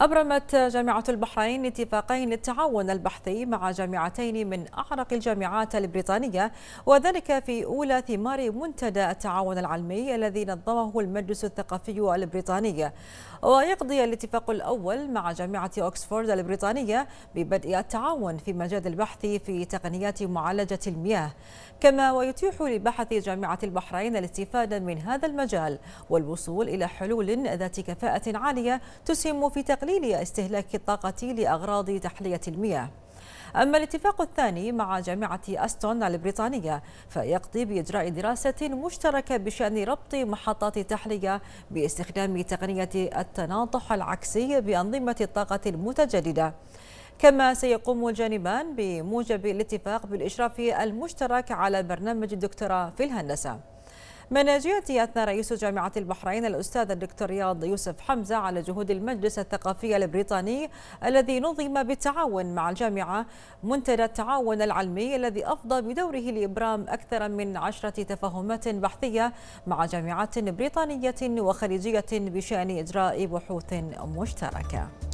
أبرمت جامعة البحرين اتفاقين للتعاون البحثي مع جامعتين من أعرق الجامعات البريطانية وذلك في أولى ثمار منتدى التعاون العلمي الذي نظمه المجلس الثقافي البريطاني ويقضي الاتفاق الأول مع جامعة أكسفورد البريطانية ببدء التعاون في مجال البحث في تقنيات معالجة المياه كما ويتيح لبحث جامعة البحرين الاستفادة من هذا المجال والوصول إلى حلول ذات كفاءة عالية تسهم في تقليل تقليل استهلاك الطاقة لأغراض تحلية المياه أما الاتفاق الثاني مع جامعة أستون البريطانية فيقضي بإجراء دراسة مشتركة بشأن ربط محطات التحلية باستخدام تقنية التناطح العكسي بأنظمة الطاقة المتجددة كما سيقوم الجانبان بموجب الاتفاق بالإشراف المشترك على برنامج الدكتوراه في الهندسة من جهتي أثنى رئيس جامعة البحرين الأستاذ الدكتور رياض يوسف حمزة على جهود المجلس الثقافي البريطاني الذي نظم بالتعاون مع الجامعة منتدى التعاون العلمي الذي أفضى بدوره لإبرام أكثر من عشرة تفاهمات بحثية مع جامعات بريطانية وخليجية بشأن إجراء بحوث مشتركة